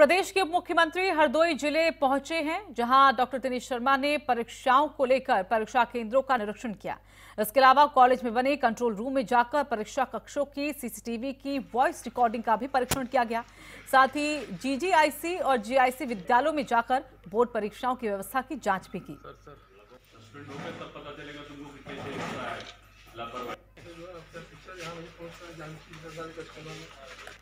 प्रदेश के मुख्यमंत्री हरदोई जिले पहुंचे हैं जहां डॉक्टर दिनेश शर्मा ने परीक्षाओं को लेकर परीक्षा केंद्रों का निरीक्षण किया इसके अलावा कॉलेज में बने कंट्रोल रूम में जाकर परीक्षा कक्षों की सीसीटीवी की वॉइस रिकॉर्डिंग का भी परीक्षण किया गया साथ ही जीजीआईसी और जीआईसी विद्यालयों में जाकर बोर्ड परीक्षाओं की व्यवस्था की जाँच भी की सर, सर,